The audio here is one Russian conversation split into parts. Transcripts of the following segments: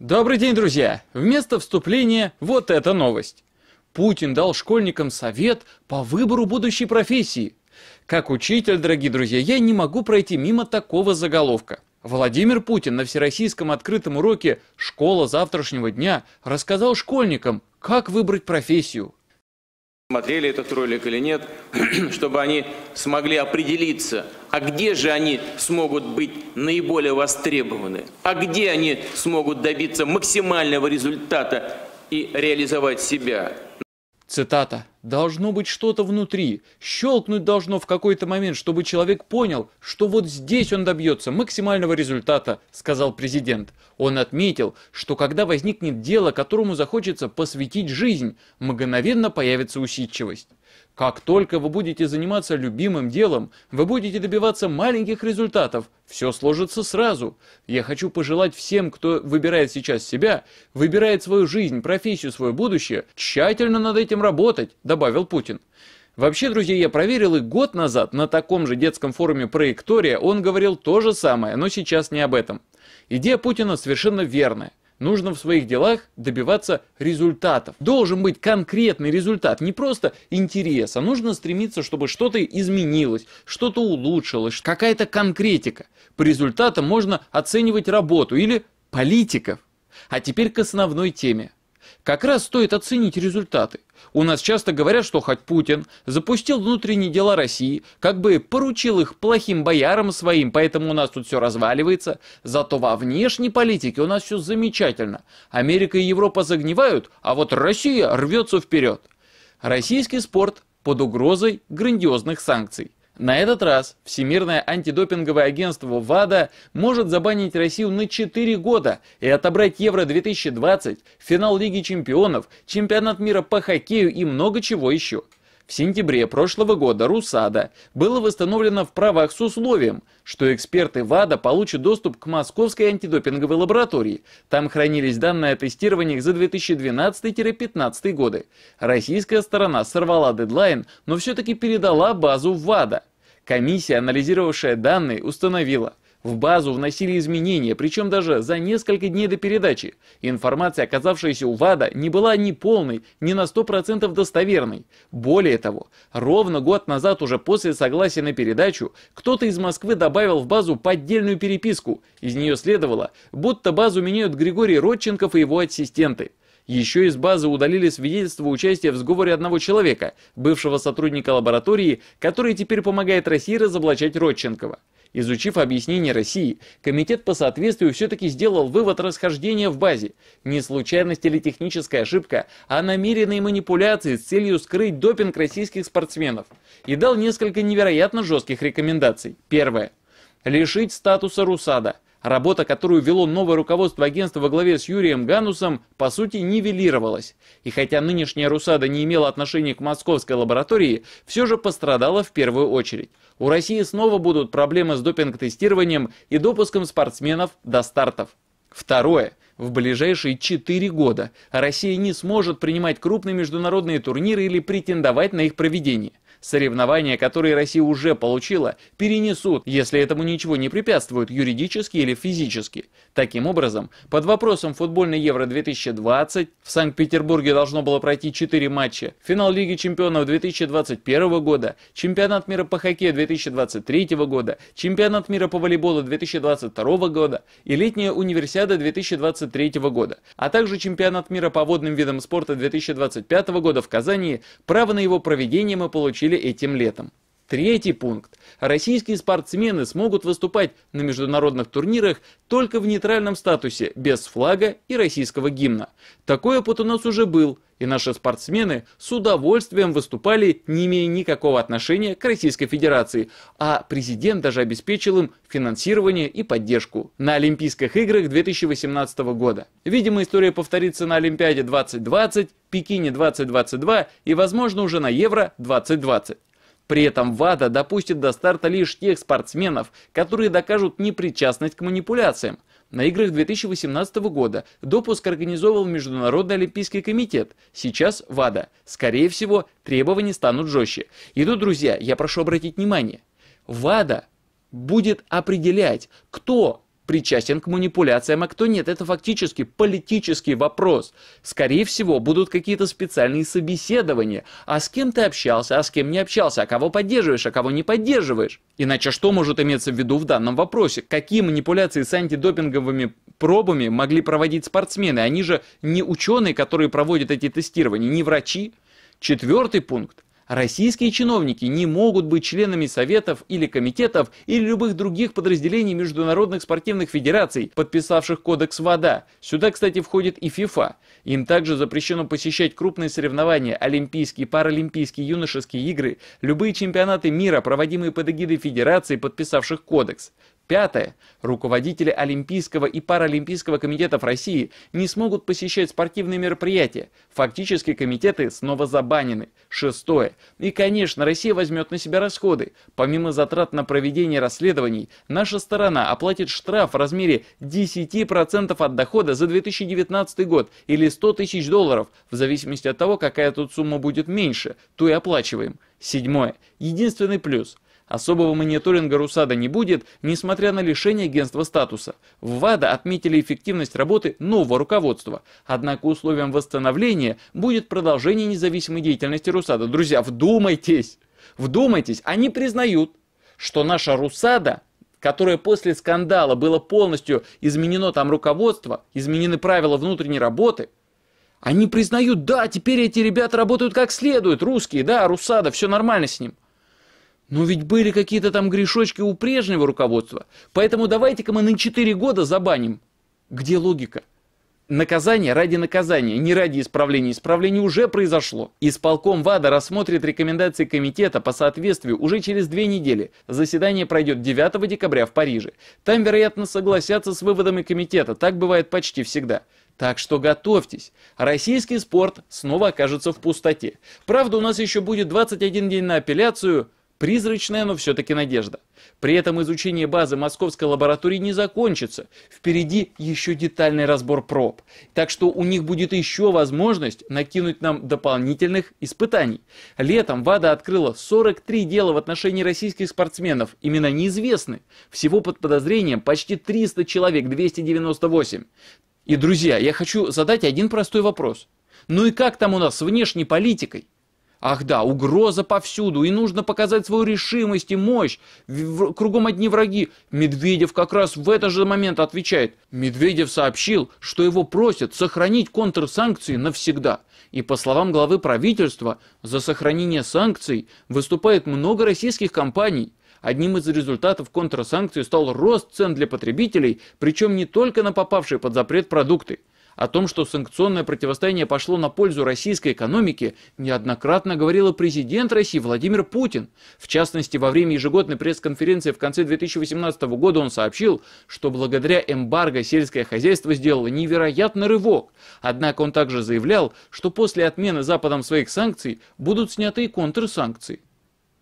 Добрый день, друзья! Вместо вступления вот эта новость. Путин дал школьникам совет по выбору будущей профессии. Как учитель, дорогие друзья, я не могу пройти мимо такого заголовка. Владимир Путин на всероссийском открытом уроке «Школа завтрашнего дня» рассказал школьникам, как выбрать профессию. Смотрели этот ролик или нет, чтобы они смогли определиться – а где же они смогут быть наиболее востребованы? А где они смогут добиться максимального результата и реализовать себя? Цитата. Должно быть что-то внутри. Щелкнуть должно в какой-то момент, чтобы человек понял, что вот здесь он добьется максимального результата, сказал президент. Он отметил, что когда возникнет дело, которому захочется посвятить жизнь, мгновенно появится усидчивость. Как только вы будете заниматься любимым делом, вы будете добиваться маленьких результатов, все сложится сразу. Я хочу пожелать всем, кто выбирает сейчас себя, выбирает свою жизнь, профессию, свое будущее, тщательно над этим работать, добавил Путин. Вообще, друзья, я проверил и год назад на таком же детском форуме «Проектория» он говорил то же самое, но сейчас не об этом. Идея Путина совершенно верная. Нужно в своих делах добиваться результатов. Должен быть конкретный результат, не просто интерес, а нужно стремиться, чтобы что-то изменилось, что-то улучшилось, какая-то конкретика. По результатам можно оценивать работу или политиков. А теперь к основной теме. Как раз стоит оценить результаты. У нас часто говорят, что хоть Путин запустил внутренние дела России, как бы поручил их плохим боярам своим, поэтому у нас тут все разваливается, зато во внешней политике у нас все замечательно. Америка и Европа загнивают, а вот Россия рвется вперед. Российский спорт под угрозой грандиозных санкций. На этот раз Всемирное антидопинговое агентство ВАДА может забанить Россию на 4 года и отобрать Евро-2020, финал Лиги чемпионов, чемпионат мира по хоккею и много чего еще. В сентябре прошлого года РУСАДА было восстановлено в правах с условием, что эксперты ВАДА получат доступ к Московской антидопинговой лаборатории. Там хранились данные о тестированиях за 2012-2015 годы. Российская сторона сорвала дедлайн, но все-таки передала базу в ВАДА. Комиссия, анализировавшая данные, установила, в базу вносили изменения, причем даже за несколько дней до передачи. Информация, оказавшаяся у ВАДА, не была ни полной, ни на 100% достоверной. Более того, ровно год назад, уже после согласия на передачу, кто-то из Москвы добавил в базу поддельную переписку. Из нее следовало, будто базу меняют Григорий Родченков и его ассистенты. Еще из базы удалили свидетельство участия в сговоре одного человека, бывшего сотрудника лаборатории, который теперь помогает России разоблачать Родченкова. Изучив объяснение России, комитет по соответствию все-таки сделал вывод расхождения в базе. Не случайность или техническая ошибка, а намеренные манипуляции с целью скрыть допинг российских спортсменов. И дал несколько невероятно жестких рекомендаций. Первое. Лишить статуса Русада – Работа, которую вело новое руководство агентства во главе с Юрием Ганусом, по сути, нивелировалась. И хотя нынешняя «Русада» не имела отношения к московской лаборатории, все же пострадала в первую очередь. У России снова будут проблемы с допинг-тестированием и допуском спортсменов до стартов. Второе. В ближайшие 4 года Россия не сможет принимать крупные международные турниры или претендовать на их проведение. Соревнования, которые Россия уже получила, перенесут, если этому ничего не препятствуют юридически или физически. Таким образом, под вопросом футбольной Евро-2020 в Санкт-Петербурге должно было пройти 4 матча. Финал Лиги чемпионов 2021 года, чемпионат мира по хоккею 2023 года, чемпионат мира по волейболу 2022 года и летняя универсиада 2023 года, а также чемпионат мира по водным видам спорта 2025 года в Казани. Право на его проведение мы получили этим летом. Третий пункт. Российские спортсмены смогут выступать на международных турнирах только в нейтральном статусе, без флага и российского гимна. Такой опыт у нас уже был, и наши спортсмены с удовольствием выступали, не имея никакого отношения к Российской Федерации, а президент даже обеспечил им финансирование и поддержку на Олимпийских играх 2018 года. Видимо, история повторится на Олимпиаде 2020, Пекине 2022 и, возможно, уже на Евро 2020. При этом ВАДА допустит до старта лишь тех спортсменов, которые докажут непричастность к манипуляциям. На играх 2018 года допуск организовал Международный Олимпийский комитет, сейчас ВАДА. Скорее всего, требования станут жестче. И тут, друзья, я прошу обратить внимание, ВАДА будет определять, кто причастен к манипуляциям, а кто нет. Это фактически политический вопрос. Скорее всего, будут какие-то специальные собеседования. А с кем ты общался, а с кем не общался, а кого поддерживаешь, а кого не поддерживаешь. Иначе что может иметься в виду в данном вопросе? Какие манипуляции с антидопинговыми пробами могли проводить спортсмены? Они же не ученые, которые проводят эти тестирования, не врачи. Четвертый пункт. Российские чиновники не могут быть членами советов или комитетов или любых других подразделений международных спортивных федераций, подписавших кодекс ВАДА. Сюда, кстати, входит и ФИФА. Им также запрещено посещать крупные соревнования, олимпийские, паралимпийские, юношеские игры, любые чемпионаты мира, проводимые под эгидой федераций, подписавших кодекс. Пятое. Руководители Олимпийского и Паралимпийского комитетов России не смогут посещать спортивные мероприятия. Фактически комитеты снова забанены. Шестое. И, конечно, Россия возьмет на себя расходы. Помимо затрат на проведение расследований, наша сторона оплатит штраф в размере 10% от дохода за 2019 год или 100 тысяч долларов, в зависимости от того, какая тут сумма будет меньше, то и оплачиваем. Седьмое. Единственный плюс – Особого мониторинга РУСАДА не будет, несмотря на лишение агентства статуса. В ВАДА отметили эффективность работы нового руководства. Однако условием восстановления будет продолжение независимой деятельности РУСАДА. Друзья, вдумайтесь! Вдумайтесь, они признают, что наша РУСАДА которое после скандала было полностью изменено там руководство, изменены правила внутренней работы, они признают, да, теперь эти ребята работают как следует, русские, да, Русада, все нормально с ним. Но ну, ведь были какие-то там грешочки у прежнего руководства. Поэтому давайте-ка мы на 4 года забаним. Где логика? Наказание ради наказания, не ради исправления. Исправление уже произошло. Исполком ВАДА рассмотрит рекомендации комитета по соответствию уже через две недели. Заседание пройдет 9 декабря в Париже. Там, вероятно, согласятся с выводами комитета. Так бывает почти всегда. Так что готовьтесь. Российский спорт снова окажется в пустоте. Правда, у нас еще будет 21 день на апелляцию – Призрачная, но все-таки надежда. При этом изучение базы московской лаборатории не закончится. Впереди еще детальный разбор проб. Так что у них будет еще возможность накинуть нам дополнительных испытаний. Летом ВАДА открыла 43 дела в отношении российских спортсменов. Имена неизвестны. Всего под подозрением почти 300 человек, 298. И, друзья, я хочу задать один простой вопрос. Ну и как там у нас с внешней политикой? Ах да, угроза повсюду, и нужно показать свою решимость и мощь. В, в, кругом одни враги. Медведев как раз в этот же момент отвечает. Медведев сообщил, что его просят сохранить контрсанкции навсегда. И по словам главы правительства, за сохранение санкций выступает много российских компаний. Одним из результатов контрсанкций стал рост цен для потребителей, причем не только на попавшие под запрет продукты. О том, что санкционное противостояние пошло на пользу российской экономике, неоднократно говорил президент России Владимир Путин. В частности, во время ежегодной пресс-конференции в конце 2018 года он сообщил, что благодаря эмбарго сельское хозяйство сделало невероятный рывок. Однако он также заявлял, что после отмены Западом своих санкций будут сняты и контрсанкции.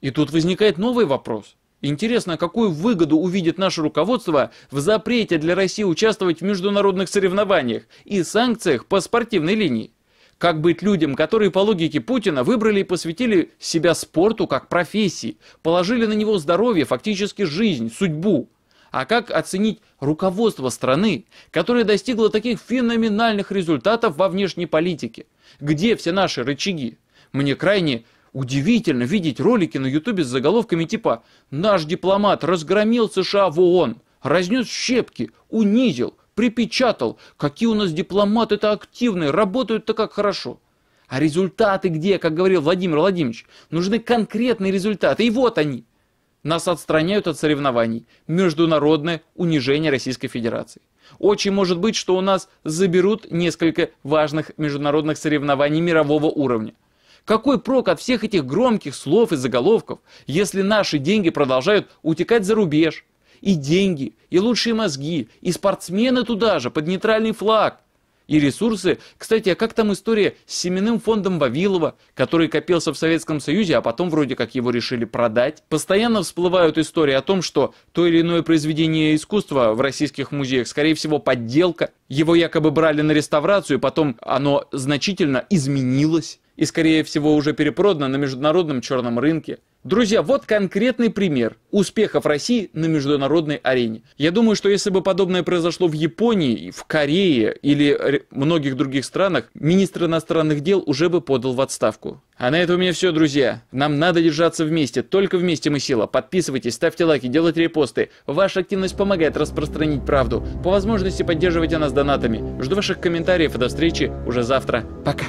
И тут возникает новый вопрос. Интересно, а какую выгоду увидит наше руководство в запрете для России участвовать в международных соревнованиях и санкциях по спортивной линии? Как быть людям, которые по логике Путина выбрали и посвятили себя спорту как профессии, положили на него здоровье, фактически жизнь, судьбу? А как оценить руководство страны, которое достигло таких феноменальных результатов во внешней политике? Где все наши рычаги? Мне крайне Удивительно видеть ролики на Ютубе с заголовками типа «Наш дипломат разгромил США в ООН, разнес щепки, унизил, припечатал, какие у нас дипломаты-то активные, работают-то как хорошо». А результаты где, как говорил Владимир Владимирович? Нужны конкретные результаты, и вот они. Нас отстраняют от соревнований. Международное унижение Российской Федерации. Очень может быть, что у нас заберут несколько важных международных соревнований мирового уровня. Какой прок от всех этих громких слов и заголовков, если наши деньги продолжают утекать за рубеж? И деньги, и лучшие мозги, и спортсмены туда же, под нейтральный флаг. И ресурсы, кстати, а как там история с семенным фондом Вавилова, который копился в Советском Союзе, а потом вроде как его решили продать? Постоянно всплывают истории о том, что то или иное произведение искусства в российских музеях, скорее всего, подделка. Его якобы брали на реставрацию, потом оно значительно изменилось и, скорее всего, уже перепродана на международном черном рынке. Друзья, вот конкретный пример успехов России на международной арене. Я думаю, что если бы подобное произошло в Японии, в Корее или многих других странах, министр иностранных дел уже бы подал в отставку. А на этом у меня все, друзья. Нам надо держаться вместе. Только вместе мы сила. Подписывайтесь, ставьте лайки, делайте репосты. Ваша активность помогает распространить правду. По возможности поддерживайте нас донатами. Жду ваших комментариев и до встречи уже завтра. Пока.